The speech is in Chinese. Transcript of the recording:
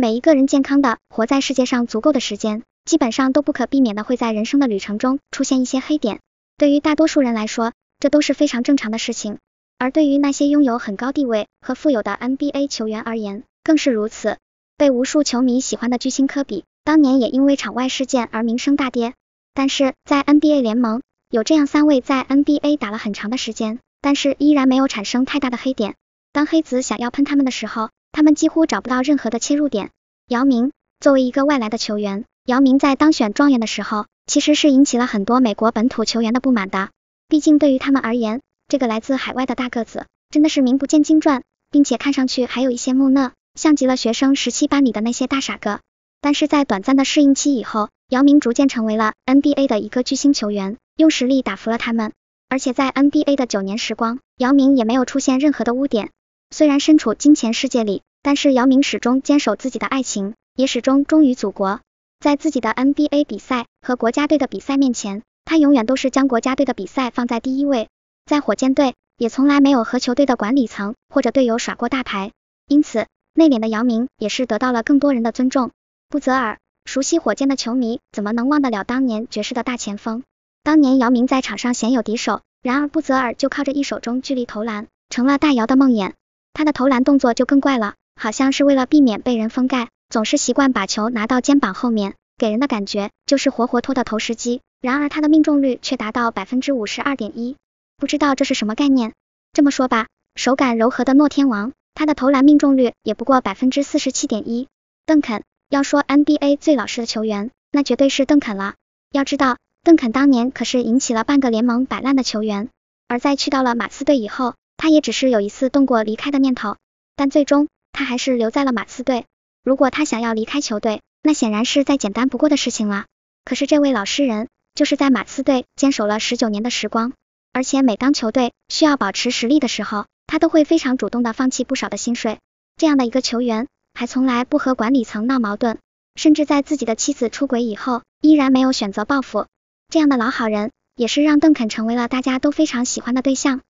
每一个人健康的活在世界上足够的时间，基本上都不可避免的会在人生的旅程中出现一些黑点。对于大多数人来说，这都是非常正常的事情。而对于那些拥有很高地位和富有的 NBA 球员而言，更是如此。被无数球迷喜欢的巨星科比，当年也因为场外事件而名声大跌。但是在 NBA 联盟，有这样三位在 NBA 打了很长的时间，但是依然没有产生太大的黑点。当黑子想要喷他们的时候，他们几乎找不到任何的切入点。姚明作为一个外来的球员，姚明在当选状元的时候，其实是引起了很多美国本土球员的不满的。毕竟对于他们而言，这个来自海外的大个子真的是名不见经传，并且看上去还有一些木讷，像极了学生时期班里的那些大傻哥。但是在短暂的适应期以后，姚明逐渐成为了 NBA 的一个巨星球员，用实力打服了他们。而且在 NBA 的九年时光，姚明也没有出现任何的污点。虽然身处金钱世界里，但是姚明始终坚守自己的爱情，也始终忠于祖国。在自己的 NBA 比赛和国家队的比赛面前，他永远都是将国家队的比赛放在第一位。在火箭队，也从来没有和球队的管理层或者队友耍过大牌。因此，内敛的姚明也是得到了更多人的尊重。布泽尔，熟悉火箭的球迷怎么能忘得了当年爵士的大前锋？当年姚明在场上鲜有敌手，然而布泽尔就靠着一手中距离投篮，成了大姚的梦魇。他的投篮动作就更怪了。好像是为了避免被人封盖，总是习惯把球拿到肩膀后面，给人的感觉就是活活拖的投石机。然而他的命中率却达到百分之五十二点一，不知道这是什么概念。这么说吧，手感柔和的诺天王，他的投篮命中率也不过百分之四十七点一。邓肯，要说 NBA 最老实的球员，那绝对是邓肯了。要知道，邓肯当年可是引起了半个联盟摆烂的球员。而在去到了马刺队以后，他也只是有一次动过离开的念头，但最终。他还是留在了马刺队。如果他想要离开球队，那显然是再简单不过的事情了。可是这位老实人，就是在马刺队坚守了十九年的时光。而且每当球队需要保持实力的时候，他都会非常主动的放弃不少的薪水。这样的一个球员，还从来不和管理层闹矛盾，甚至在自己的妻子出轨以后，依然没有选择报复。这样的老好人，也是让邓肯成为了大家都非常喜欢的对象。